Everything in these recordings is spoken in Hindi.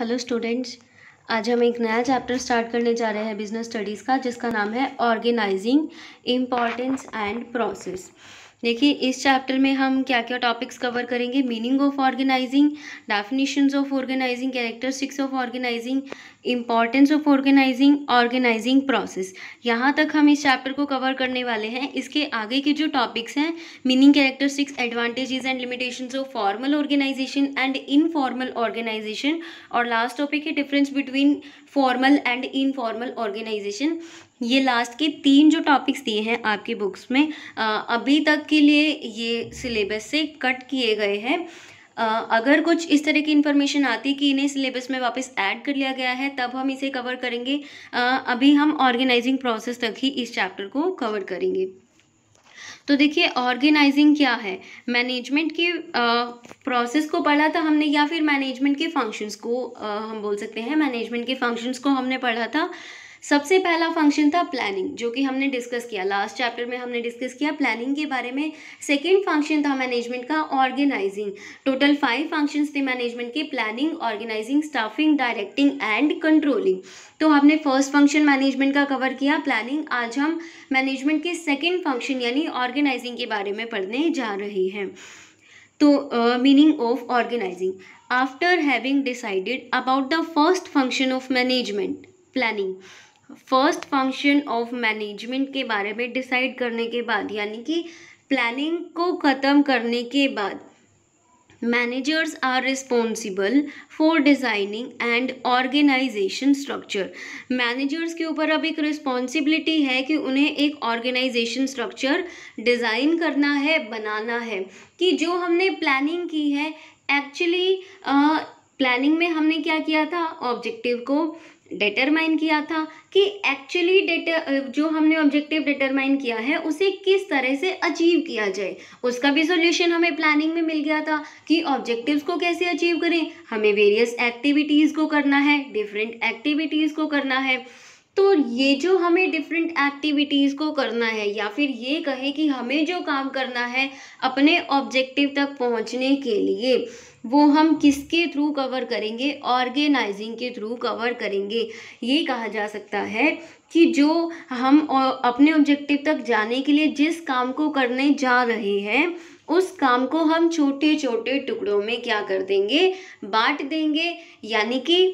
हेलो स्टूडेंट्स आज हम एक नया चैप्टर स्टार्ट करने जा रहे हैं बिजनेस स्टडीज़ का जिसका नाम है ऑर्गेनाइजिंग इम्पॉर्टेंस एंड प्रोसेस देखिए इस चैप्टर में हम क्या क्या टॉपिक्स कवर करेंगे meaning of organising definitions of organising characteristics of organising importance of organising organising process यहाँ तक हम इस चैप्टर को कवर करने वाले हैं इसके आगे के जो टॉपिक्स हैं meaning characteristics advantages and limitations of formal organisation and informal organisation और लास्ट टॉपिक है difference between formal and informal organisation ये लास्ट के तीन जो टॉपिक्स दिए हैं आपकी बुक्स में अभी तक के लिए ये सिलेबस से कट किए गए हैं अगर कुछ इस तरह की इन्फॉर्मेशन आती कि इन्हें सिलेबस में वापस ऐड कर लिया गया है तब हम इसे कवर करेंगे अभी हम ऑर्गेनाइजिंग प्रोसेस तक ही इस चैप्टर को कवर करेंगे तो देखिए ऑर्गेनाइजिंग क्या है मैनेजमेंट के प्रोसेस को पढ़ा था हमने या फिर मैनेजमेंट के फंक्शंस को आ, हम बोल सकते हैं मैनेजमेंट के फंक्शंस को हमने पढ़ा था सबसे पहला फंक्शन था प्लानिंग जो कि हमने डिस्कस किया लास्ट चैप्टर में हमने डिस्कस किया प्लानिंग के बारे में सेकेंड फंक्शन था मैनेजमेंट का ऑर्गेनाइजिंग टोटल फाइव फंक्शन थे मैनेजमेंट के planning organising staffing directing and controlling तो हमने फर्स्ट फंक्शन मैनेजमेंट का कवर किया प्लानिंग आज हम मैनेजमेंट के सेकेंड फंक्शन यानी ऑर्गेनाइजिंग के बारे में पढ़ने जा रहे हैं तो meaning of organising after having decided about the first function of management planning first function of management के बारे में डिसाइड करने के बाद यानी कि प्लानिंग को ख़त्म करने के बाद managers are responsible for designing and organisation structure managers के ऊपर अब एक रिस्पॉन्सिबिलिटी है कि उन्हें एक ऑर्गेनाइजेशन स्ट्रक्चर डिज़ाइन करना है बनाना है कि जो हमने प्लानिंग की है एक्चुअली प्लानिंग में हमने क्या किया था ऑब्जेक्टिव को डिटरमाइन किया था कि एक्चुअली डेटर जो हमने ऑब्जेक्टिव डिटरमाइन किया है उसे किस तरह से अचीव किया जाए उसका भी सॉल्यूशन हमें प्लानिंग में मिल गया था कि ऑब्जेक्टिव्स को कैसे अचीव करें हमें वेरियस एक्टिविटीज़ को करना है डिफरेंट एक्टिविटीज़ को करना है तो ये जो हमें डिफरेंट एक्टिविटीज़ को करना है या फिर ये कहें कि हमें जो काम करना है अपने ऑब्जेक्टिव तक पहुँचने के लिए वो हम किसके थ्रू कवर करेंगे ऑर्गेनाइजिंग के थ्रू कवर करेंगे ये कहा जा सकता है कि जो हम अपने ऑब्जेक्टिव तक जाने के लिए जिस काम को करने जा रहे हैं उस काम को हम छोटे छोटे टुकड़ों में क्या कर देंगे बांट देंगे यानी कि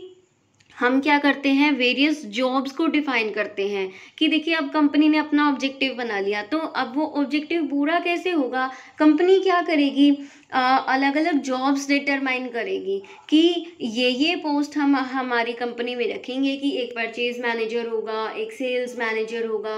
हम क्या करते हैं वेरियस जॉब्स को डिफाइन करते हैं कि देखिए अब कंपनी ने अपना ऑब्जेक्टिव बना लिया तो अब वो ऑब्जेक्टिव पूरा कैसे होगा कंपनी क्या करेगी अलग अलग जॉब्स डिटरमाइन करेगी कि ये ये पोस्ट हम हमारी कंपनी में रखेंगे कि एक परचेज मैनेजर होगा एक सेल्स मैनेजर होगा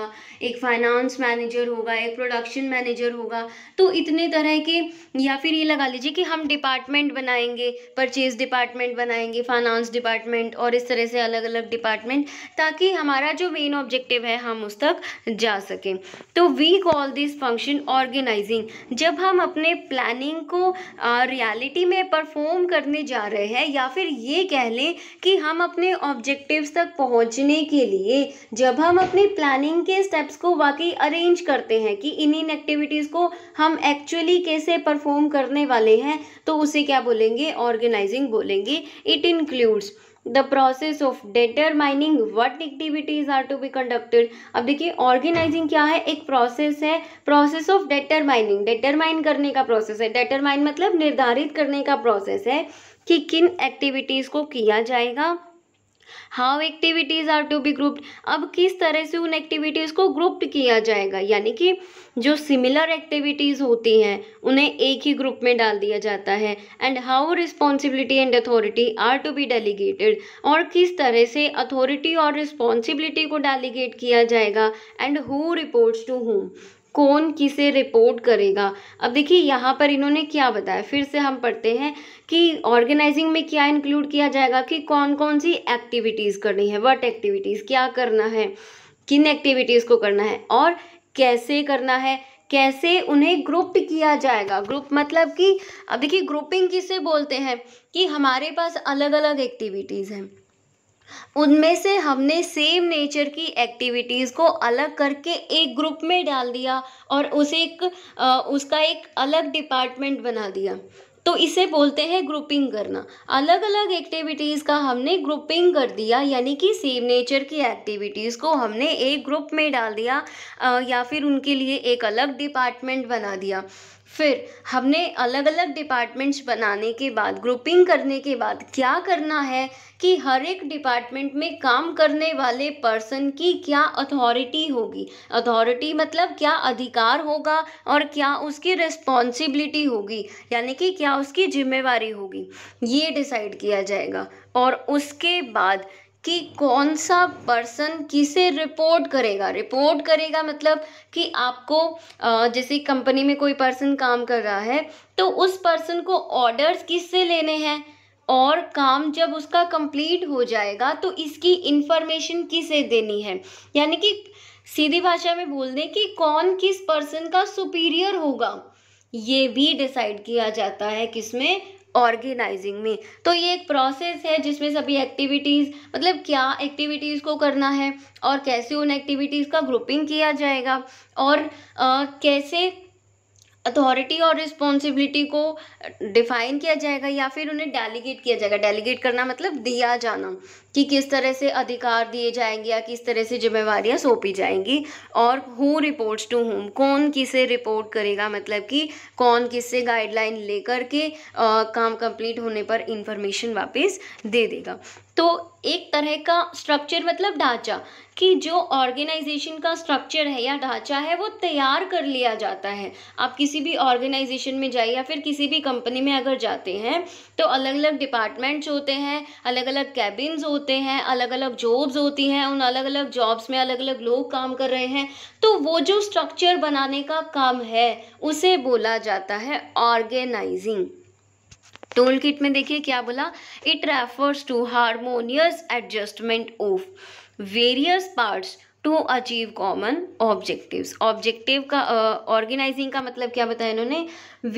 एक फाइनेंस मैनेजर होगा एक प्रोडक्शन मैनेजर होगा तो इतने तरह के या फिर ये लगा लीजिए कि हम डिपार्टमेंट बनाएंगे परचेज डिपार्टमेंट बनाएंगे फाइनेंस डिपार्टमेंट और इस तरह से अलग अलग डिपार्टमेंट ताकि हमारा जो मेन ऑब्जेक्टिव है हम उस तक जा सकें तो we call this function organising जब हम अपने प्लानिंग को को रियलिटी में परफॉर्म करने जा रहे हैं या फिर ये कह लें कि हम अपने ऑब्जेक्टिव्स तक पहुंचने के लिए जब हम अपनी प्लानिंग के स्टेप्स को वाकई अरेंज करते हैं कि इन इन एक्टिविटीज़ को हम एक्चुअली कैसे परफॉर्म करने वाले हैं तो उसे क्या बोलेंगे ऑर्गेनाइजिंग बोलेंगे it includes the process of determining what activities are to be conducted अब देखिए ऑर्गेनाइजिंग क्या है एक प्रोसेस है प्रोसेस ऑफ डिटरमाइनिंग डिटरमाइन करने का प्रोसेस है डिटरमाइन मतलब निर्धारित करने का प्रोसेस है कि किन एक्टिविटीज़ को किया जाएगा how activities are to be grouped अब किस तरह से उन एक्टिविटीज़ को ग्रुप्ड किया जाएगा यानी कि जो सिमिलर एक्टिविटीज़ होती हैं उन्हें एक ही ग्रुप में डाल दिया जाता है and how responsibility and authority are to be delegated और किस तरह से अथॉरिटी और रिस्पॉन्सिबिलिटी को डेलीगेट किया जाएगा and who reports to whom कौन किसे रिपोर्ट करेगा अब देखिए यहाँ पर इन्होंने क्या बताया फिर से हम पढ़ते हैं कि ऑर्गेनाइजिंग में क्या इंक्लूड किया जाएगा कि कौन कौन सी एक्टिविटीज़ करनी है वट एक्टिविटीज़ क्या करना है किन एक्टिविटीज़ को करना है और कैसे करना है कैसे उन्हें ग्रुप किया जाएगा ग्रुप मतलब कि अब देखिए ग्रुपिंग किसे बोलते हैं कि हमारे पास अलग अलग एक्टिविटीज़ हैं उनमें से हमने सेम नेचर की एक्टिविटीज़ को अलग करके एक ग्रुप में डाल दिया और उसे एक उसका एक अलग डिपार्टमेंट बना दिया तो इसे बोलते हैं ग्रुपिंग करना अलग अलग एक्टिविटीज़ का हमने ग्रुपिंग कर दिया यानी कि सेम नेचर की एक्टिविटीज़ को हमने एक ग्रुप में डाल दिया या फिर उनके लिए एक अलग डिपार्टमेंट बना दिया फिर हमने अलग अलग डिपार्टमेंट्स बनाने के बाद ग्रुपिंग करने के बाद क्या करना है कि हर एक डिपार्टमेंट में काम करने वाले पर्सन की क्या अथॉरिटी होगी अथॉरिटी मतलब क्या अधिकार होगा और क्या उसकी रिस्पॉन्सिबिलिटी होगी यानी कि क्या उसकी जिम्मेवारी होगी ये डिसाइड किया जाएगा और उसके बाद कि कौन सा पर्सन किसे रिपोर्ट करेगा रिपोर्ट करेगा मतलब कि आपको जैसे कंपनी में कोई पर्सन काम कर रहा है तो उस पर्सन को ऑर्डर्स किससे लेने हैं और काम जब उसका कंप्लीट हो जाएगा तो इसकी इन्फॉर्मेशन किसे देनी है यानी कि सीधी भाषा में बोल दें कि कौन किस पर्सन का सुपीरियर होगा ये भी डिसाइड किया जाता है किसमें ऑर्गेनाइजिंग में तो ये एक प्रोसेस है जिसमें सभी एक्टिविटीज़ मतलब क्या एक्टिविटीज़ को करना है और कैसे उन एक्टिविटीज़ का ग्रुपिंग किया जाएगा और आ, कैसे अथॉरिटी और रिस्पॉन्सिबिलिटी को डिफाइन किया जाएगा या फिर उन्हें डेलीगेट किया जाएगा डेलीगेट करना मतलब दिया जाना कि किस तरह से अधिकार दिए जाएंगे या किस तरह से जिम्मेवारियाँ सौंपी जाएंगी और हु रिपोर्ट्स टू होम कौन किसे रिपोर्ट करेगा मतलब कि कौन किससे गाइडलाइन लेकर के आ, काम कंप्लीट होने पर इंफॉर्मेशन वापस दे देगा तो एक तरह का स्ट्रक्चर मतलब ढांचा कि जो ऑर्गेनाइजेशन का स्ट्रक्चर है या ढांचा है वो तैयार कर लिया जाता है आप किसी भी ऑर्गेनाइजेशन में जाइए या फिर किसी भी कंपनी में अगर जाते हैं तो अलग अलग डिपार्टमेंट्स होते हैं अलग अलग कैबिन्स होते हैं अलग अलग जॉब्स होती हैं उन अलग अलग जॉब्स में अलग अलग लोग काम कर रहे हैं तो वो जो स्ट्रक्चर बनाने का काम है उसे बोला जाता है ऑर्गेनाइजिंग टोल किट में देखिए क्या बोला it refers to harmonious adjustment of various parts to achieve common objectives objective का ऑर्गेनाइजिंग uh, का मतलब क्या बताया इन्होंने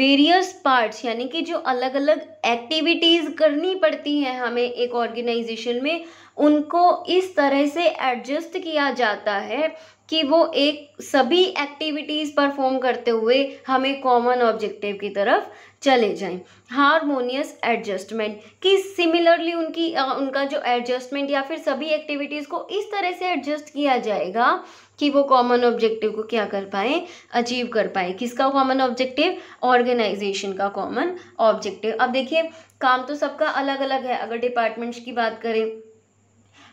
वेरियस पार्ट्स यानी कि जो अलग अलग एक्टिविटीज़ करनी पड़ती हैं हमें एक ऑर्गेनाइजेशन में उनको इस तरह से एडजस्ट किया जाता है कि वो एक सभी एक्टिविटीज़ परफॉर्म करते हुए हमें कॉमन ऑब्जेक्टिव की तरफ चले जाएं हारमोनियस एडजस्टमेंट कि सिमिलरली उनकी उनका जो एडजस्टमेंट या फिर सभी एक्टिविटीज़ को इस तरह से एडजस्ट किया जाएगा कि वो कॉमन ऑब्जेक्टिव को क्या कर पाए अचीव कर पाए किसका कॉमन ऑब्जेक्टिव ऑर्गेनाइजेशन का कॉमन ऑब्जेक्टिव अब देखिए काम तो सबका अलग अलग है अगर डिपार्टमेंट्स की बात करें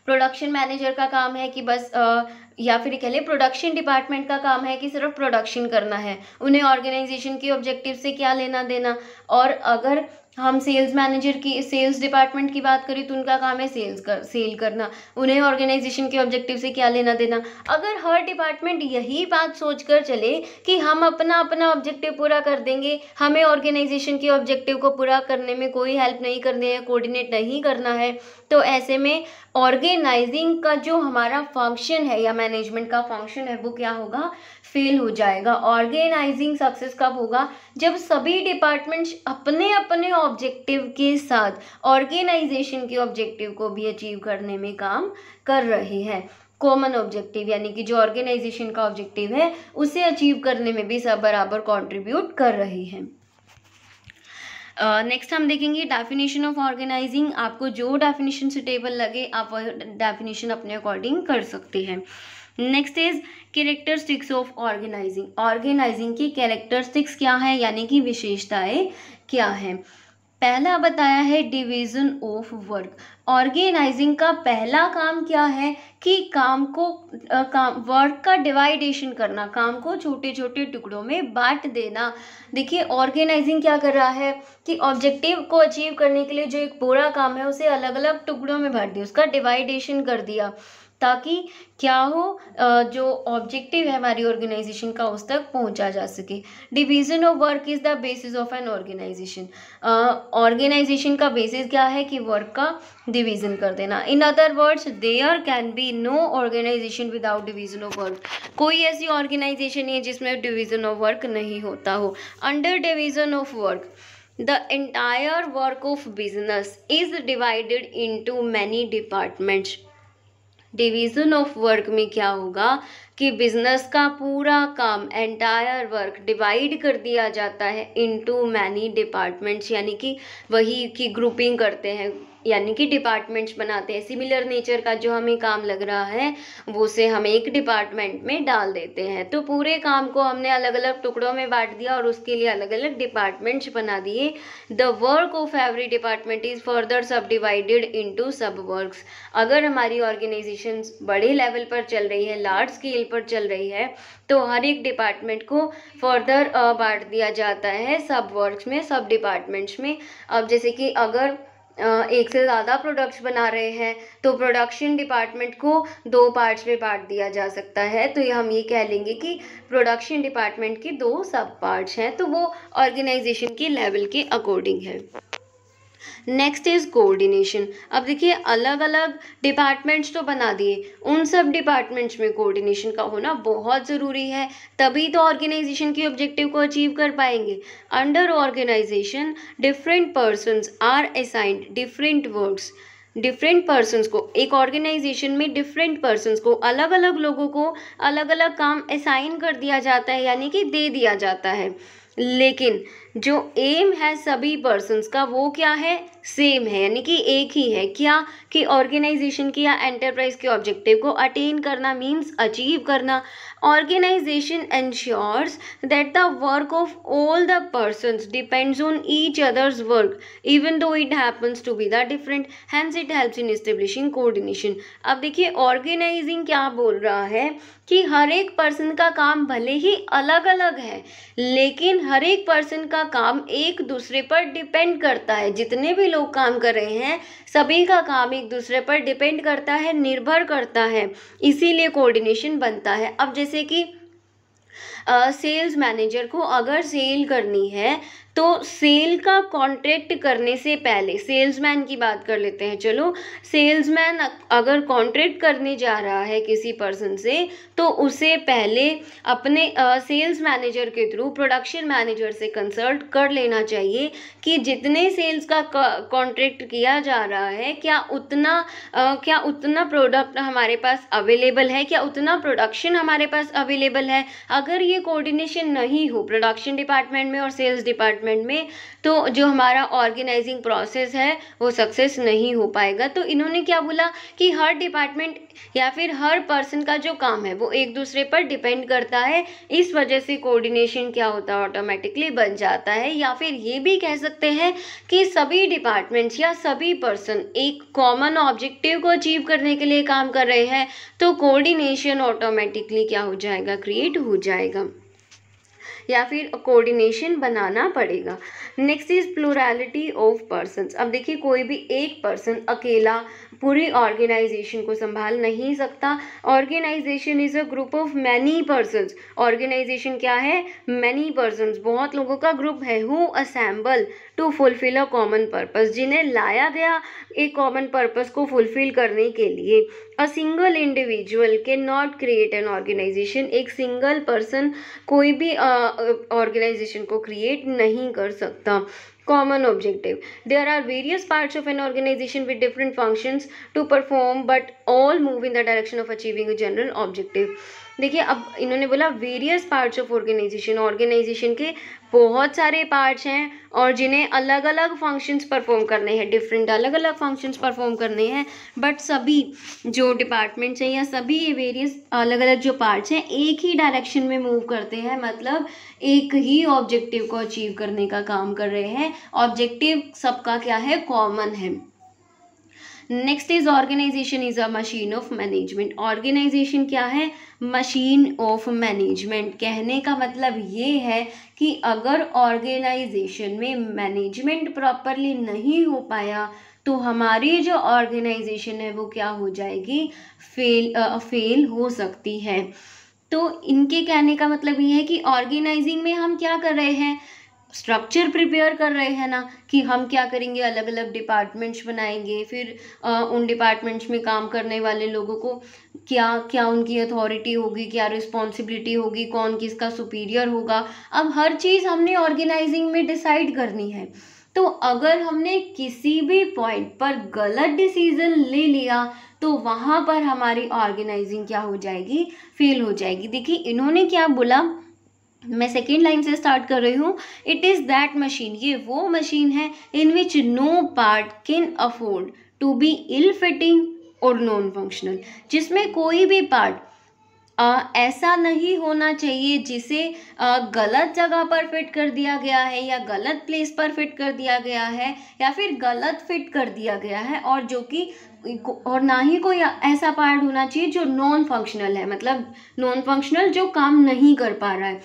प्रोडक्शन मैनेजर का काम है कि बस आ, या फिर कह लें प्रोडक्शन डिपार्टमेंट का काम है कि सिर्फ प्रोडक्शन करना है उन्हें ऑर्गेनाइजेशन के ऑब्जेक्टिव से क्या लेना देना और अगर हम सेल्स मैनेजर की सेल्स डिपार्टमेंट की बात करें तो उनका काम है सेल्स कर सेल करना उन्हें ऑर्गेनाइजेशन के ऑब्जेक्टिव से क्या लेना देना अगर हर डिपार्टमेंट यही बात सोच कर चले कि हम अपना अपना ऑब्जेक्टिव पूरा कर देंगे हमें ऑर्गेनाइजेशन के ऑब्जेक्टिव को पूरा करने में कोई हेल्प नहीं करनी है कोऑर्डिनेट नहीं करना है तो ऐसे में ऑर्गेनाइजिंग का जो हमारा फंक्शन है या मैनेजमेंट का फंक्शन है वो क्या होगा फेल हो जाएगा ऑर्गेनाइजिंग सक्सेस कब होगा जब सभी डिपार्टमेंट्स अपने अपने ऑब्जेक्टिव के साथ ऑर्गेनाइजेशन के ऑब्जेक्टिव को भी अचीव करने में काम कर रहे हैं कॉमन ऑब्जेक्टिव यानी कि जो ऑर्गेनाइजेशन का ऑब्जेक्टिव है उसे अचीव करने में भी सब बराबर कॉन्ट्रीब्यूट कर रहे हैं नेक्स्ट uh, हम देखेंगे डेफिनेशन ऑफ ऑर्गेनाइजिंग आपको जो डेफिनेशन सुटेबल लगे आप वह डेफिनेशन अपने अकॉर्डिंग कर सकते हैं next is characteristics of organising organising की कैरेक्टरिस्टिक्स क्या है यानी कि विशेषताएं क्या है पहला बताया है डिवीज़न ऑफ वर्क ऑर्गेनाइजिंग का पहला काम क्या है कि काम को आ, काम वर्क का डिवाइडेशन करना काम को छोटे छोटे टुकड़ों में बांट देना देखिए ऑर्गेनाइजिंग क्या कर रहा है कि ऑब्जेक्टिव को अचीव करने के लिए जो एक पूरा काम है उसे अलग अलग टुकड़ों में बांट दिया उसका डिवाइडेशन कर दिया ताकि क्या हो जो ऑब्जेक्टिव है हमारी ऑर्गेनाइजेशन का उस तक पहुंचा जा सके division of work is the basis of an organisation organisation का बेसिस क्या है कि वर्क का डिवीज़न कर देना in other words there can be no organisation without division of work कोई ऐसी ऑर्गेनाइजेशन नहीं है जिसमें डिवीज़न ऑफ वर्क नहीं होता हो under division of work the entire work of business is divided into many departments division of work में क्या होगा कि बिजनेस का पूरा काम एंटायर वर्क डिवाइड कर दिया जाता है इनटू मैनी डिपार्टमेंट्स यानी कि वही की ग्रुपिंग करते हैं यानी कि डिपार्टमेंट्स बनाते हैं सिमिलर नेचर का जो हमें काम लग रहा है वो से हम एक डिपार्टमेंट में डाल देते हैं तो पूरे काम को हमने अलग अलग टुकड़ों में बांट दिया और उसके लिए अलग अलग डिपार्टमेंट्स बना दिए the work of every department is further subdivided into sub work अगर हमारी ऑर्गेनाइजेशन बड़े लेवल पर चल रही है लार्ज स्केल पर चल रही है तो हर एक डिपार्टमेंट को फर्दर बांट दिया जाता है सब वर्क्स में सब डिपार्टमेंट्स में अब जैसे कि अगर एक से ज़्यादा प्रोडक्ट्स बना रहे हैं तो प्रोडक्शन डिपार्टमेंट को दो पार्ट्स में बांट दिया जा सकता है तो ये हम ये कह लेंगे कि प्रोडक्शन डिपार्टमेंट के दो सब पार्ट्स हैं तो वो ऑर्गेनाइजेशन के लेवल के अकॉर्डिंग है नेक्स्ट इज़ कोऑर्डिनेशन अब देखिए अलग अलग डिपार्टमेंट्स तो बना दिए उन सब डिपार्टमेंट्स में कोऑर्डिनेशन का होना बहुत ज़रूरी है तभी तो ऑर्गेनाइजेशन की ऑब्जेक्टिव को अचीव कर पाएंगे under organisation different persons are assigned different words different persons को एक ऑर्गेनाइजेशन में डिफरेंट पर्सनस को अलग अलग लोगों को अलग अलग काम असाइन कर दिया जाता है यानी कि दे दिया जाता है लेकिन जो एम है सभी पर्सनस का वो क्या है सेम है यानी कि एक ही है क्या कि ऑर्गेनाइजेशन की या एंटरप्राइज के ऑब्जेक्टिव को अटेन करना मीन्स अचीव करना organisation ensures that the work of all the persons depends on each others work even though it happens to be the different hands it helps in establishing coordination अब देखिए ऑर्गेनाइजिंग क्या बोल रहा है कि हर एक पर्सन का काम भले ही अलग अलग है लेकिन हर एक पर्सन का काम एक दूसरे पर डिपेंड करता है जितने भी लोग काम कर रहे हैं सभी का काम एक दूसरे पर डिपेंड करता है निर्भर करता है इसीलिए कोऑर्डिनेशन बनता है अब जैसे कि सेल्स uh, मैनेजर को अगर सेल करनी है तो सेल का कॉन्ट्रैक्ट करने से पहले सेल्समैन की बात कर लेते हैं चलो सेल्समैन अगर कॉन्ट्रैक्ट करने जा रहा है किसी पर्सन से तो उसे पहले अपने सेल्स uh, मैनेजर के थ्रू प्रोडक्शन मैनेजर से कंसल्ट कर लेना चाहिए कि जितने सेल्स का कॉन्ट्रैक्ट किया जा रहा है क्या उतना uh, क्या उतना प्रोडक्ट हमारे पास अवेलेबल है क्या उतना प्रोडक्शन हमारे पास अवेलेबल है अगर ये कोऑर्डिनेशन नहीं हो प्रोडक्शन डिपार्टमेंट में और सेल्स डिपार्टमेंट डिपार्टमेंट में तो जो हमारा ऑर्गेनाइजिंग प्रोसेस है वो सक्सेस नहीं हो पाएगा तो इन्होंने क्या बोला कि हर डिपार्टमेंट या फिर हर पर्सन का जो काम है वो एक दूसरे पर डिपेंड करता है इस वजह से कोऑर्डिनेशन क्या होता है ऑटोमेटिकली बन जाता है या फिर ये भी कह सकते हैं कि सभी डिपार्टमेंट्स या सभी पर्सन एक कॉमन ऑब्जेक्टिव को अचीव करने के लिए काम कर रहे हैं तो कोऑर्डिनेशन ऑटोमेटिकली क्या हो जाएगा क्रिएट हो जाएगा या फिर कोऑर्डिनेशन बनाना पड़ेगा next is plurality of person अब देखिए कोई भी एक पर्सन अकेला पूरी ऑर्गेनाइजेशन को संभाल नहीं सकता organisation is a group of many persons organisation क्या है मैनी पर्सनस बहुत लोगों का ग्रुप है who assemble to fulfil a common purpose जिन्हें लाया गया एक कॉमन पर्पज को फुलफिल करने के लिए अ सिंगल इंडिविजुअल के नॉट क्रिएट एन ऑर्गेनाइजेशन एक सिंगल पर्सन कोई भी ऑर्गेनाइजेशन को क्रिएट नहीं कर सकता common objective. There are various parts of an organization with different functions to perform but all move in the direction of achieving a general objective. देखिए अब इन्होंने बोला various parts of organisation organisation के बहुत सारे पार्ट्स हैं और जिन्हें अलग अलग फंक्शंस परफॉर्म करने हैं डिफरेंट अलग अलग फंक्शंस परफॉर्म करने हैं बट सभी जो डिपार्टमेंट्स हैं या सभी वेरियस अलग अलग जो पार्ट्स हैं एक ही डायरेक्शन में मूव करते हैं मतलब एक ही ऑब्जेक्टिव को अचीव करने का काम कर रहे हैं ऑब्जेक्टिव सबका क्या है कॉमन है next is organisation is a machine of management organisation क्या है मशीन ऑफ मैनेजमेंट कहने का मतलब ये है कि अगर ऑर्गेनाइजेशन में मैनेजमेंट प्रॉपरली नहीं हो पाया तो हमारी जो ऑर्गेनाइजेशन है वो क्या हो जाएगी फेल आ, फेल हो सकती है तो इनके कहने का मतलब ये है कि ऑर्गेनाइजिंग में हम क्या कर रहे हैं स्ट्रक्चर प्रिपेयर कर रहे हैं ना कि हम क्या करेंगे अलग अलग डिपार्टमेंट्स बनाएंगे फिर आ, उन डिपार्टमेंट्स में काम करने वाले लोगों को क्या क्या उनकी अथॉरिटी होगी क्या रिस्पॉन्सिबिलिटी होगी कौन किसका सुपीरियर होगा अब हर चीज़ हमने ऑर्गेनाइजिंग में डिसाइड करनी है तो अगर हमने किसी भी पॉइंट पर गलत डिसीज़न ले लिया तो वहाँ पर हमारी ऑर्गेनाइजिंग क्या हो जाएगी फेल हो जाएगी देखिए इन्होंने क्या बोला मैं सेकेंड लाइन से स्टार्ट कर रही हूँ इट इज़ दैट मशीन ये वो मशीन है in which no part can afford to be ill fitting और नॉन फंक्शनल जिसमें कोई भी पार्ट आ, ऐसा नहीं होना चाहिए जिसे आ, गलत जगह पर फिट कर दिया गया है या गलत प्लेस पर फिट कर दिया गया है या फिर गलत फिट कर दिया गया है और जो कि और ना ही कोई ऐसा पार्ट होना चाहिए जो नॉन फंक्शनल है मतलब नॉन फंक्शनल जो काम नहीं कर पा रहा है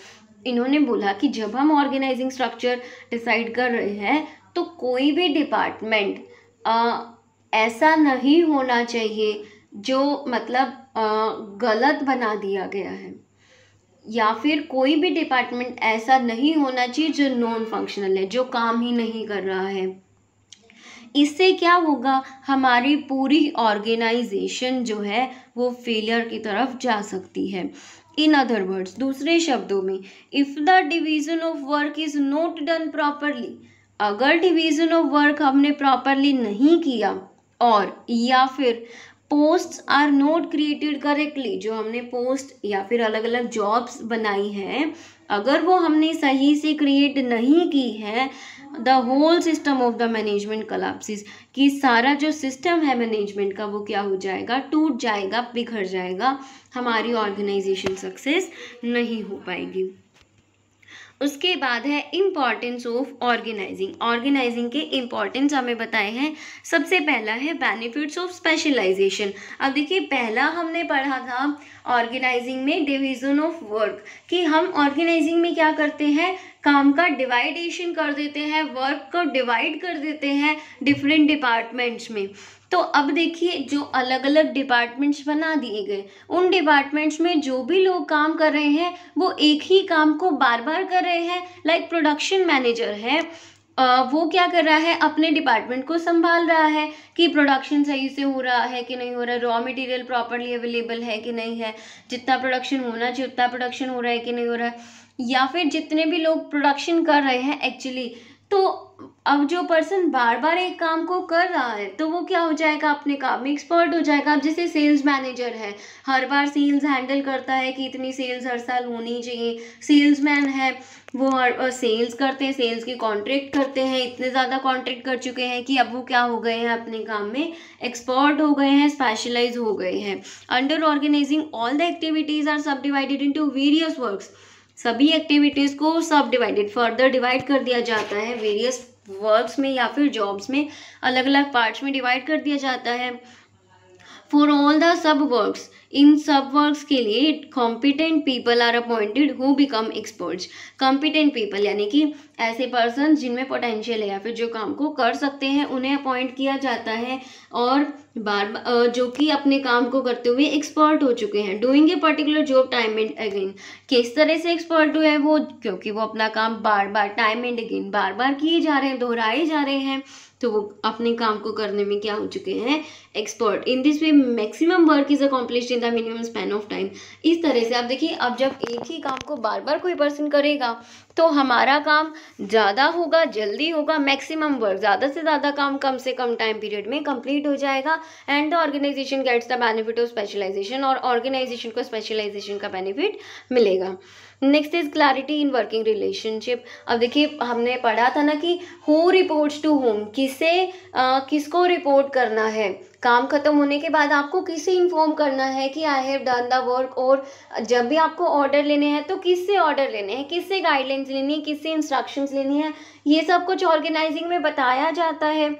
इन्होंने बोला कि जब हम ऑर्गेनाइजिंग स्ट्रक्चर डिसाइड कर रहे हैं तो कोई भी डिपार्टमेंट ऐसा नहीं होना चाहिए जो मतलब आ, गलत बना दिया गया है या फिर कोई भी डिपार्टमेंट ऐसा नहीं होना चाहिए जो नॉन फंक्शनल है जो काम ही नहीं कर रहा है इससे क्या होगा हमारी पूरी ऑर्गेनाइजेशन जो है वो फेलियर की तरफ जा सकती है इन अदर वर्ड्स दूसरे शब्दों में if the division of work is not done properly अगर डिवीज़न ऑफ वर्क हमने प्रॉपरली नहीं किया और या फिर post are not created correctly जो हमने पोस्ट या फिर अलग अलग जॉब्स बनाई हैं अगर वो हमने सही से क्रिएट नहीं की है the whole system of the management collapses कि सारा जो सिस्टम है मैनेजमेंट का वो क्या हो जाएगा टूट जाएगा बिखर जाएगा हमारी ऑर्गेनाइजेशन सक्सेस नहीं हो पाएगी उसके बाद है इम्पॉर्टेंस ऑफ ऑर्गेनाइजिंग ऑर्गेनाइजिंग के इम्पॉर्टेंस हमें बताए हैं सबसे पहला है बेनिफिट्स ऑफ स्पेशलाइजेशन अब देखिए पहला हमने पढ़ा था ऑर्गेनाइजिंग में डिवीज़न ऑफ वर्क कि हम ऑर्गेनाइजिंग में क्या करते हैं काम का डिवाइडेशन कर देते हैं वर्क को डिवाइड कर देते हैं डिफरेंट डिपार्टमेंट्स में तो अब देखिए जो अलग अलग डिपार्टमेंट्स बना दिए गए उन डिपार्टमेंट्स में जो भी लोग काम कर रहे हैं वो एक ही काम को बार बार कर रहे हैं लाइक प्रोडक्शन मैनेजर है वो क्या कर रहा है अपने डिपार्टमेंट को संभाल रहा है कि प्रोडक्शन सही से हो रहा है कि नहीं हो रहा है रॉ मटेरियल प्रॉपरली अवेलेबल है कि नहीं है जितना प्रोडक्शन होना चाहिए उतना प्रोडक्शन हो रहा है कि नहीं हो रहा है या फिर जितने भी लोग प्रोडक्शन कर रहे हैं एक्चुअली तो अब जो पर्सन बार बार एक काम को कर रहा है तो वो क्या हो जाएगा अपने काम में एक्सपर्ट हो जाएगा अब जैसे सेल्स मैनेजर है हर बार सेल्स हैंडल करता है कि इतनी सेल्स हर साल होनी चाहिए सेल्समैन है वो हर सेल्स करते हैं सेल्स के कॉन्ट्रैक्ट करते हैं इतने ज़्यादा कॉन्ट्रैक्ट कर चुके हैं कि अब वो क्या हो गए हैं अपने काम में एक्सपर्ट हो गए हैं स्पेशलाइज हो गए हैं under organising all the activities are subdivided into various works सभी एक्टिविटीज़ को सब डिवाइडेड फर्दर डिवाइड कर दिया जाता है वेरियस वर्क्स में या फिर जॉब्स में अलग अलग पार्ट्स में डिवाइड कर दिया जाता है for all the sub works in sub works के लिए competent people are appointed who become experts competent people यानी कि ऐसे पर्सन जिनमें पोटेंशियल है या फिर जो काम को कर सकते हैं उन्हें अपॉइंट किया जाता है और बार जो कि अपने काम को करते हुए एक्सपर्ट हो चुके हैं doing a particular job time and again किस तरह से एक्सपर्ट हुए वो क्योंकि वो अपना काम बार बार टाइम एंड अगेन बार बार किए जा रहे हैं दोहराए जा रहे हैं तो वो अपने काम को करने में क्या हो चुके हैं expert in this way maximum work is accomplish in the minimum span of time इस तरह से आप देखिए अब जब एक ही काम को बार बार कोई पर्सन करेगा तो हमारा काम ज़्यादा होगा जल्दी होगा मैक्सिमम वर्क ज़्यादा से ज़्यादा काम कम से कम टाइम पीरियड में कंप्लीट हो जाएगा and the organisation gets the benefit of specialisation और ऑर्गेनाइजेशन को स्पेशलाइजेशन का बेनिफिट मिलेगा next is clarity in working relationship अब देखिए हमने पढ़ा था ना कि हु रिपोर्ट्स टू होम किसे आ, किसको रिपोर्ट करना है काम खत्म होने के बाद आपको किसे इन्फॉर्म करना है कि I have done the work और जब भी आपको ऑर्डर लेने हैं तो किससे ऑर्डर लेने हैं किससे गाइडलाइंस लेनी है किससे इंस्ट्रक्शंस लेनी है ये सब कुछ ऑर्गेनाइजिंग में बताया जाता है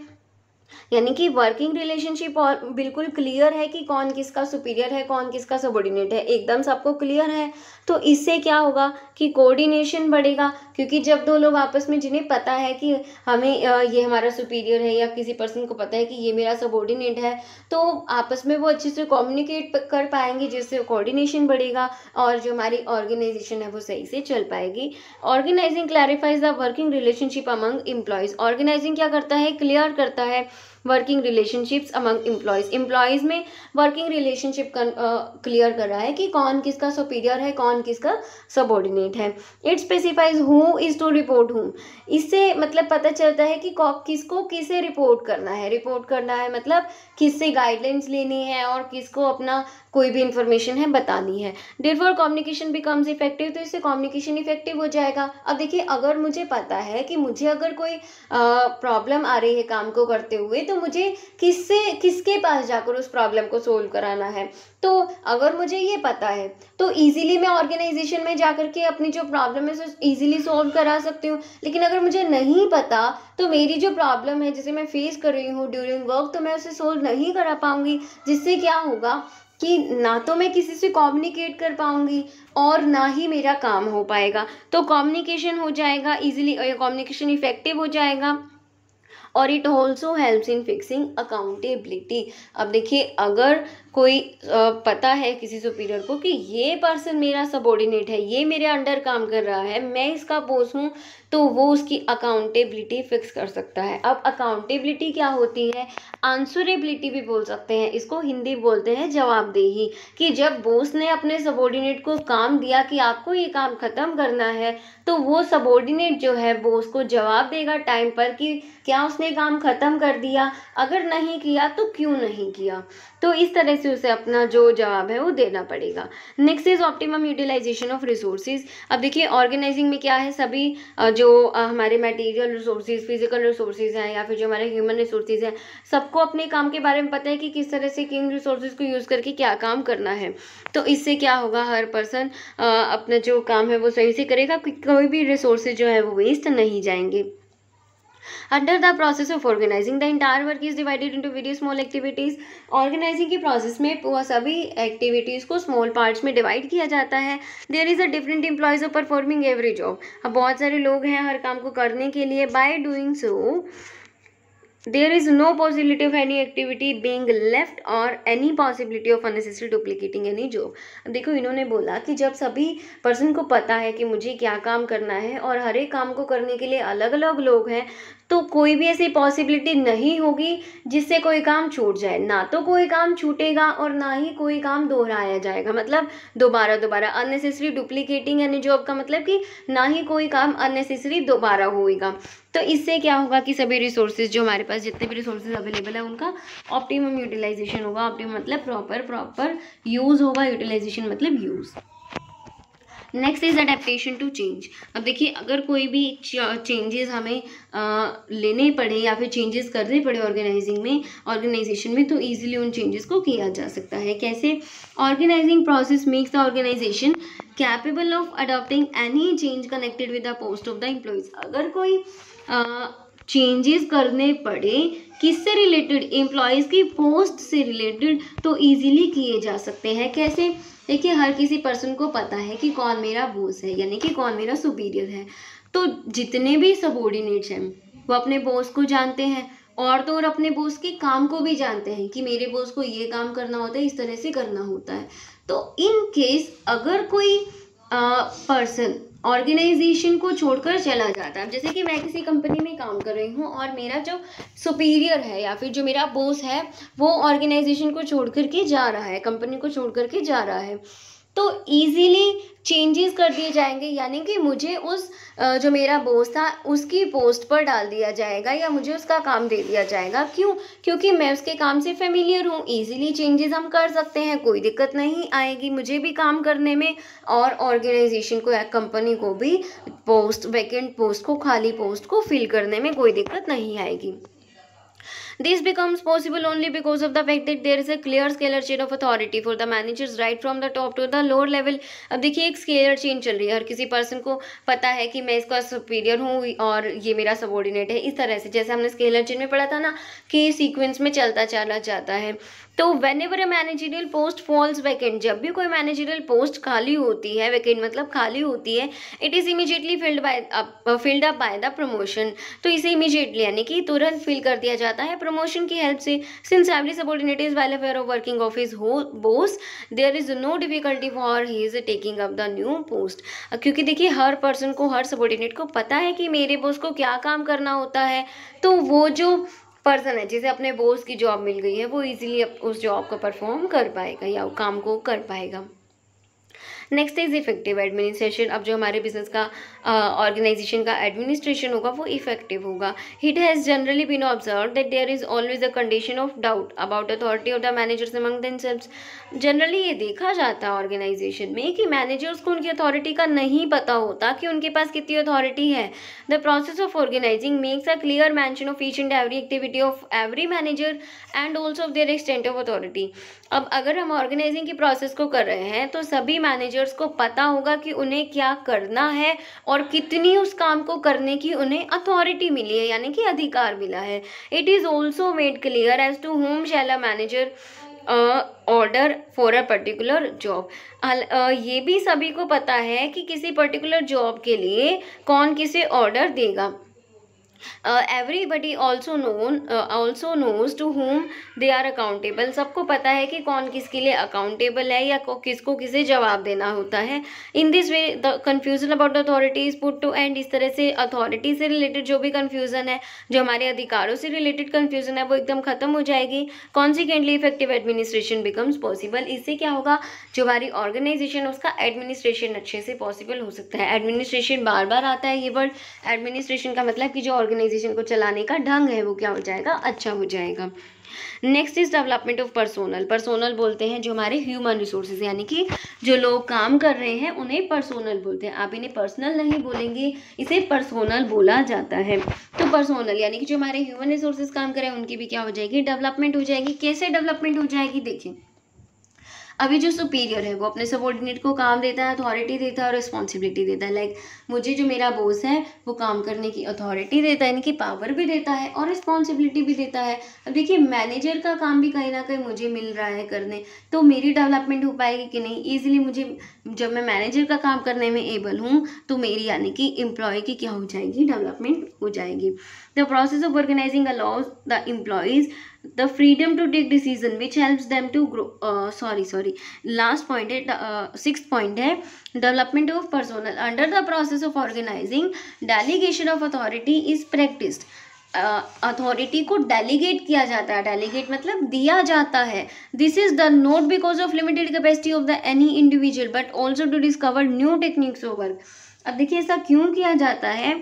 यानी कि वर्किंग रिलेशनशिप और बिल्कुल क्लियर है कि कौन किसका सुपीरियर है कौन किसका सबॉर्डिनेट है एकदम सबको क्लियर है तो इससे क्या होगा कि कोऑर्डिनेशन बढ़ेगा क्योंकि जब दो लोग आपस में जिन्हें पता है कि हमें ये हमारा सुपीरियर है या किसी पर्सन को पता है कि ये मेरा सबॉर्डिनेट है तो आपस में वो अच्छे से कॉम्युनिकेट कर पाएंगे जिससे कोऑर्डिनेशन बढ़ेगा और जो हमारी ऑर्गेनाइजेशन है वो सही से चल पाएगी organising clarifies the working relationship among employees organising क्या करता है क्लियर करता है working relationships among employees employees में वर्किंग रिलेशनशिप क्लियर कर रहा है कि कौन किसका सुपीरियर है कौन किसका सबॉर्डिनेट है it specifies who is to report whom इससे मतलब पता चलता है कि किसको किसे रिपोर्ट करना है रिपोर्ट करना है मतलब किससे गाइडलाइंस लेनी है और किसको अपना कोई भी इन्फॉर्मेशन है बतानी है that for communication becomes effective तो इससे कम्युनिकेशन इफेक्टिव हो जाएगा अब देखिए अगर मुझे पता है कि मुझे अगर कोई प्रॉब्लम आ रही है काम को करते हुए तो मुझे किससे किसके पास जाकर उस प्रॉब्लम को सोल्व कराना है तो अगर मुझे ये पता है तो ईजिली मैं ऑर्गेनाइजेशन में जा के अपनी जो प्रॉब्लम है ईजिली सॉल्व करा सकती हूँ लेकिन अगर मुझे नहीं पता तो मेरी जो प्रॉब्लम है जिसे मैं फेस कर रही हूँ ड्यूरिंग वर्क तो मैं उसे सोल्व नहीं करा पाऊँगी जिससे क्या होगा कि ना तो मैं किसी से कॉम्युनिकेट कर पाऊँगी और ना ही मेरा काम हो पाएगा तो कॉम्युनिकेशन हो जाएगा इजीली कॉम्युनिकेशन इफेक्टिव हो जाएगा और it also helps in fixing accountability अब देखिए अगर कोई पता है किसी सुपीरियर को कि ये पर्सन मेरा सबॉर्डिनेट है ये मेरे अंडर काम कर रहा है मैं इसका बोस हूँ तो वो उसकी अकाउंटेबिलिटी फिक्स कर सकता है अब अकाउंटेबिलिटी क्या होती है आंसरेबिलिटी भी बोल सकते हैं इसको हिंदी बोलते हैं जवाबदेही कि जब बोस ने अपने सबॉर्डिनेट को काम दिया कि आपको ये काम ख़त्म करना है तो वो सबॉर्डिनेट जो है बोस को जवाब देगा टाइम पर कि क्या उसने काम ख़त्म कर दिया अगर नहीं किया तो क्यों नहीं किया तो इस तरह से उसे अपना जो जवाब है वो देना पड़ेगा next is optimum utilisation of resources अब देखिए ऑर्गेनाइजिंग में क्या है सभी जो हमारे मटेरियल रिसोर्सेज फिजिकल रिसोर्सेज हैं या फिर जो हमारे ह्यूमन रिसोर्सेज हैं सबको अपने काम के बारे में पता है कि किस तरह से किन रिसोर्सेज को यूज़ करके क्या काम करना है तो इससे क्या होगा हर पर्सन अपना जो काम है वो सही से करेगा कोई भी रिसोर्सेज जो है वो वेस्ट नहीं जाएंगे under the process of organising the entire work is divided into very small activities organising की प्रोसेस में सभी एक्टिविटीज़ को स्मॉल पार्ट्स में डिवाइड किया जाता है there is a different employees of performing every job अब बहुत सारे लोग हैं हर काम को करने के लिए by doing so there is no possibility of any activity being left or any possibility of unnecessary duplicating any job अब देखो इन्होंने बोला कि जब सभी person को पता है कि मुझे क्या काम करना है और हर एक काम को करने के लिए अलग अलग लोग हैं तो कोई भी ऐसी पॉसिबिलिटी नहीं होगी जिससे कोई काम छूट जाए ना तो कोई काम छूटेगा और ना ही कोई काम दोहराया जाएगा मतलब दोबारा दोबारा अननेसेसरी डुप्लीकेटिंग यानी जॉब का मतलब कि ना ही कोई काम अननेसेसरी दोबारा होएगा तो इससे क्या होगा कि सभी रिसोर्सेज जो हमारे पास जितने भी रिसोर्सेज अवेलेबल है उनका ऑप्टिमम यूटिलाइजेशन होगा ऑप्टिमम मतलब प्रॉपर प्रॉपर यूज़ होगा यूटिलाइजेशन मतलब use next is adaptation to change अब देखिए अगर कोई भी चेंजेस हमें आ, लेने पड़े या फिर चेंजेस करने पड़े ऑर्गेनाइजिंग में ऑर्गेनाइजेशन में तो ईजिली उन चेंजेस को किया जा सकता है कैसे organising process makes the organisation capable of adopting any change connected with the post of the employees अगर कोई आ, चेंजेस करने पड़े किससे रिलेटेड एम्प्लॉयज़ की पोस्ट से रिलेटेड तो इजीली किए जा सकते हैं कैसे देखिए हर किसी पर्सन को पता है कि कौन मेरा बोस है यानी कि कौन मेरा सुपीरियर है तो जितने भी सबॉर्डिनेट्स हैं वो अपने बोस को जानते हैं और तो और अपने बोस के काम को भी जानते हैं कि मेरे बोस को ये काम करना होता है इस तरह से करना होता है तो इन केस अगर कोई पर्सन ऑर्गेनाइजेशन को छोड़कर चला जाता है जैसे कि मैं किसी कंपनी में काम कर रही हूँ और मेरा जो सुपीरियर है या फिर जो मेरा बॉस है वो ऑर्गेनाइजेशन को छोड़ करके जा रहा है कंपनी को छोड़ करके जा रहा है तो ईज़ीली चेंजेस कर दिए जाएंगे यानी कि मुझे उस जो मेरा बोस था उसकी पोस्ट पर डाल दिया जाएगा या मुझे उसका काम दे दिया जाएगा क्यों क्योंकि मैं उसके काम से फेमिलियर हूँ ईजिली चेंजेस हम कर सकते हैं कोई दिक्कत नहीं आएगी मुझे भी काम करने में और ऑर्गेनाइजेशन को या कंपनी को भी पोस्ट वैकेंट पोस्ट को खाली पोस्ट को फिल करने में कोई दिक्कत नहीं आएगी this becomes possible only because of the fact that there is a clear scalar chain of authority for the managers right from the top to the lower level अब देखिए एक स्केलर चेन चल रही है हर किसी पर्सन को पता है कि मैं इसका सुपीरियर हूँ और ये मेरा सबॉर्डिनेट है इस तरह से जैसे हमने स्केलर चेन में पढ़ा था ना कि सीक्वेंस में चलता चला जाता है तो whenever a managerial post falls vacant जब भी कोई मैनेजरियल पोस्ट खाली होती है वैकेंट मतलब खाली होती है it is immediately filled by filled up by the promotion तो इसे इमीजिएटली यानी कि तुरंत फिल कर दिया जाता है प्रमोशन की हेल्प से since every subordinate is well aware of working of his boss there is no difficulty for he is taking up the new post क्योंकि देखिए हर पर्सन को हर सबोर्डिनेट को पता है कि मेरे बोस को क्या काम करना होता है तो वो जो पर्सन है जिसे अपने बॉस की जॉब मिल गई है वो इजीली उस जॉब को परफॉर्म कर पाएगा या काम को कर पाएगा नेक्स्ट इज इफेक्टिव एडमिनिस्ट्रेशन अब जो हमारे बिजनेस का ऑर्गेनाइजेशन का एडमिनिस्ट्रेशन होगा वो इफेक्टिव होगा it has generally been observe that there is always a condition of doubt about authority of the managers among themselves generally ये देखा जाता है ऑर्गेनाइजेशन में कि मैनेजर्स को उनकी अथॉरिटी का नहीं पता होता कि उनके पास कितनी अथॉरिटी है the process of organising makes a clear mention of each and every activity of every manager and also of their extent of authority अब अगर हम ऑर्गेनाइजिंग की प्रोसेस को कर रहे हैं तो सभी मैनेजर्स को पता होगा कि उन्हें क्या करना है और कितनी उस काम को करने की उन्हें अथॉरिटी मिली है यानी कि अधिकार मिला है it is also made clear as to whom shall a manager order for a particular job ये भी सभी को पता है कि किसी पर्टिकुलर जॉब के लिए कौन किसे ऑर्डर देगा everybody uh, also also known knows to whom they are accountable सबको पता है कि कौन किसके लिए अकाउंटेबल है या किसको किसे जवाब देना होता है in this way the confusion about authority is put to end इस तरह से अथॉरिटी से रिलेटेड जो भी कन्फ्यूज़न है जो हमारे अधिकारों से रिलेटेड कन्फ्यूज़न है वो एकदम ख़त्म हो जाएगी consequently effective administration becomes possible इससे क्या होगा जो हमारी ऑर्गेनाइजेशन उसका एडमिनिस्ट्रेशन अच्छे से पॉसिबल हो सकता है एडमिनिस्ट्रेशन बार बार आता है ये वर्ड एडमिनिस्ट्रेशन का मतलब कि जो ऑर्गेनाइजेशन को चलाने का ढंग है वो क्या हो जाएगा अच्छा हो जाएगा next is development of personnel personnel बोलते हैं जो हमारे ह्यूमन रिसोर्सेज यानी कि जो लोग काम कर रहे हैं उन्हें पर्सोनल बोलते हैं आप इन्हें पर्सनल नहीं बोलेंगे इसे पर्सोनल बोला जाता है तो पर्सोनल यानी कि जो हमारे ह्यूमन रिसोर्सेज काम कर रहे हैं उनकी भी क्या हो जाएगी डेवलपमेंट हो जाएगी कैसे डेवलपमेंट हो जाएगी देखिए अभी जो सुपीरियर है वो अपने सबॉर्डिनेट को काम देता है अथॉरिटी देता है और रिस्पॉन्सिबिलिटी देता है लाइक मुझे जो मेरा बोस है वो काम करने की अथॉरिटी देता है इनकी पावर भी देता है और रिस्पॉन्सिबिलिटी भी देता है अब देखिए मैनेजर का काम भी कहीं ना कहीं मुझे मिल रहा है करने तो मेरी डेवलपमेंट हो पाएगी कि नहीं ईजिली मुझे जब मैं मैनेजर का काम करने में एबल हूँ तो मेरी यानी कि एम्प्लॉय की क्या हो जाएगी डेवलपमेंट हो जाएगी the process of organising allows the employees the freedom to take decision which helps them to grow sorry sorry last point है सिक्स पॉइंट uh, है development of personnel under the process of organising delegation of authority is practised authority uh, को डेलीगेट किया जाता है डेलीगेट मतलब दिया जाता है this is the not because of limited capacity of the any individual but also to discover new techniques of work अब देखिए ऐसा क्यों किया जाता है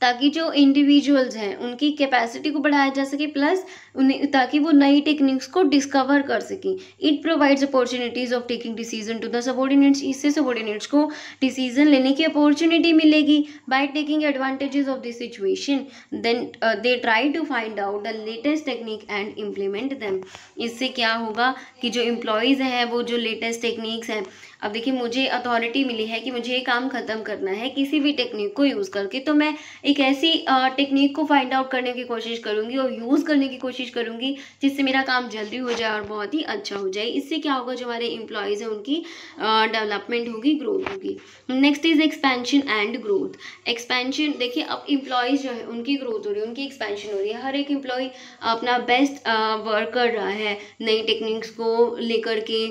ताकि जो इंडिविजुअल्स हैं उनकी कैपेसिटी को बढ़ाया जा सके प्लस उन्हें ताकि वो नई टेक्निक्स को डिस्कवर कर सकें it provides opportunities of taking decision to the subordinates इससे सबॉर्डिनेट्स को डिसीजन लेने की अपॉर्चुनिटी मिलेगी by taking advantages of this situation then they try to find out the latest technique and implement them इससे क्या होगा कि जो एम्प्लॉयज़ हैं वो जो लेटेस्ट टेक्निक्स हैं अब देखिए मुझे अथॉरिटी मिली है कि मुझे ये काम ख़त्म करना है किसी भी टेक्निक को यूज़ करके तो मैं एक ऐसी टेक्निक को फाइंड आउट करने की कोशिश करूँगी और यूज़ करने की कोशिश करूँगी जिससे मेरा काम जल्दी हो जाए और बहुत ही अच्छा हो जाए इससे क्या होगा जो हमारे इम्प्लॉयज़ हैं उनकी डेवलपमेंट होगी ग्रोथ होगी next is expansion and growth expansion देखिए अब इम्प्लॉयज़ जो है उनकी ग्रोथ हो रही है उनकी एक्सपेंशन हो रही है हर एक एम्प्लॉय अपना बेस्ट वर्क कर रहा है नई टेक्निक्स को लेकर के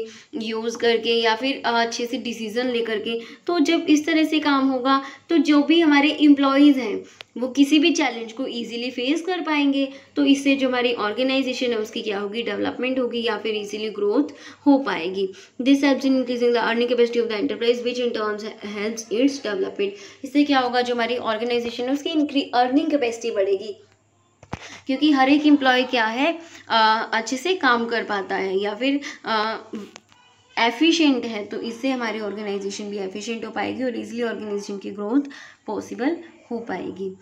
यूज़ करके या फिर अच्छे से डिसीज़न लेकर के तो जब इस तरह से काम होगा तो जो भी हमारे एम्प्लॉयज़ हैं वो किसी भी चैलेंज को इजीली फेस कर पाएंगे तो इससे जो हमारी ऑर्गेनाइजेशन है उसकी क्या होगी डेवलपमेंट होगी या फिर इजीली ग्रोथ हो पाएगी this helps in increasing the earning capacity of the enterprise which in terms helps its development इससे क्या होगा जो हमारी ऑर्गेनाइजेशन है उसकी अर्निंग कैपेसिटी बढ़ेगी क्योंकि हर एक एम्प्लॉय क्या है आ, अच्छे से काम कर पाता है या फिर आ, एफिशिएंट है तो इससे हमारी ऑर्गेनाइजेशन भी एफिशिएंट हो पाएगी और इजीली ऑर्गेनाइजेशन की ग्रोथ पॉसिबल हो पाएगी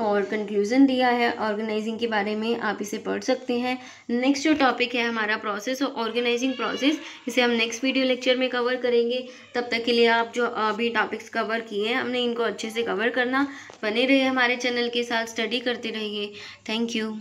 और कंक्लूज़न दिया है ऑर्गेनाइजिंग के बारे में आप इसे पढ़ सकते हैं नेक्स्ट जो टॉपिक है हमारा प्रोसेस और ऑर्गेनाइजिंग प्रोसेस इसे हम नेक्स्ट वीडियो लेक्चर में कवर करेंगे तब तक के लिए आप जो अभी टॉपिक्स कवर किए हैं हमने इनको अच्छे से कवर करना बने रहिए हमारे चैनल के साथ स्टडी करते रहिए थैंक यू